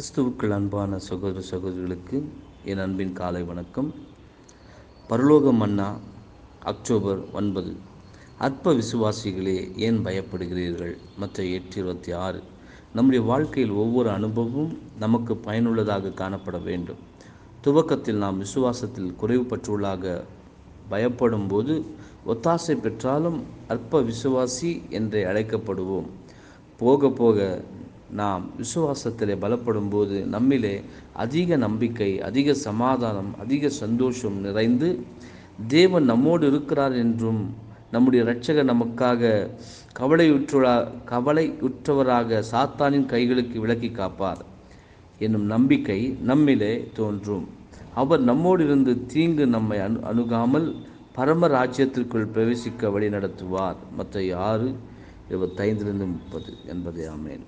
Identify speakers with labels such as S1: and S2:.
S1: கிறிஸ்துவுக்கள் அன்பான சகோதர சகோதரிகளுக்கு என் அன்பின் காலை வணக்கம் பரலோக மன்னா அக்டோபர் ஒன்பது அற்ப விசுவாசிகளே ஏன் பயப்படுகிறீர்கள் மற்ற எட்டு இருபத்தி ஆறு நம்முடைய வாழ்க்கையில் ஒவ்வொரு அனுபவமும் நமக்கு பயனுள்ளதாக காணப்பட வேண்டும் துவக்கத்தில் நாம் விசுவாசத்தில் குறைவு பற்றுள்ளாக பயப்படும் போது ஒத்தாசை பெற்றாலும் அற்ப விசுவாசி என்றே அழைக்கப்படுவோம் போக போக நாம் விசுவாசத்திலே பலப்படும் போது நம்மிலே அதிக நம்பிக்கை அதிக சமாதானம் அதிக சந்தோஷம் நிறைந்து தேவன் நம்மோடு இருக்கிறார் என்றும் நம்முடைய இரட்சகர் நமக்காக கவலையுற்றுளா கவலையுற்றவராக சாத்தானின் கைகளுக்கு விலக்கி காப்பார் என்னும் நம்பிக்கை நம்மிலே தோன்றும் அவர் நம்மோடு இருந்து தீங்கு நம்மை அணு அணுகாமல் பரம ராஜ்யத்திற்குள் பிரவேசிக்க வழி நடத்துவார் மற்ற ஆறு இருபத்தைந்திலிருந்து முப்பது என்பதே அமேன்